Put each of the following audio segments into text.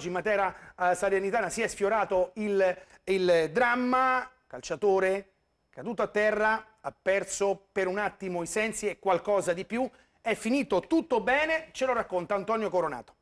Oggi Matera eh, Salernitana si è sfiorato il, il dramma, calciatore caduto a terra, ha perso per un attimo i sensi e qualcosa di più, è finito tutto bene, ce lo racconta Antonio Coronato.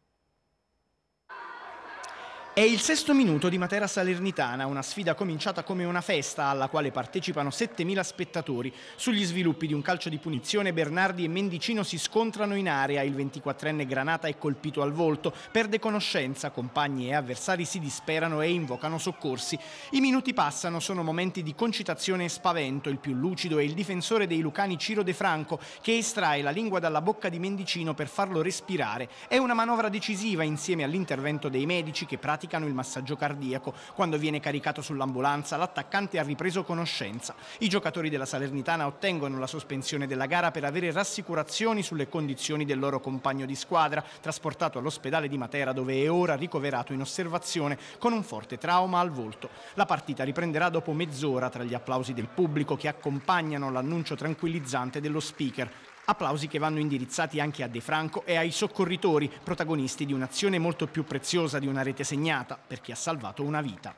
È il sesto minuto di Matera Salernitana, una sfida cominciata come una festa alla quale partecipano 7.000 spettatori. Sugli sviluppi di un calcio di punizione Bernardi e Mendicino si scontrano in area, il 24enne Granata è colpito al volto, perde conoscenza, compagni e avversari si disperano e invocano soccorsi. I minuti passano, sono momenti di concitazione e spavento, il più lucido è il difensore dei Lucani Ciro De Franco che estrae la lingua dalla bocca di Mendicino per farlo respirare. È una manovra decisiva insieme all'intervento dei medici che praticano praticano il massaggio cardiaco. Quando viene caricato sull'ambulanza, l'attaccante ha ripreso conoscenza. I giocatori della Salernitana ottengono la sospensione della gara per avere rassicurazioni sulle condizioni del loro compagno di squadra, trasportato all'ospedale di Matera dove è ora ricoverato in osservazione con un forte trauma al volto. La partita riprenderà dopo mezz'ora tra gli applausi del pubblico che accompagnano l'annuncio tranquillizzante dello speaker. Applausi che vanno indirizzati anche a De Franco e ai soccorritori, protagonisti di un'azione molto più preziosa di una rete segnata, per chi ha salvato una vita.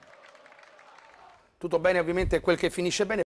Tutto bene ovviamente quel che finisce bene.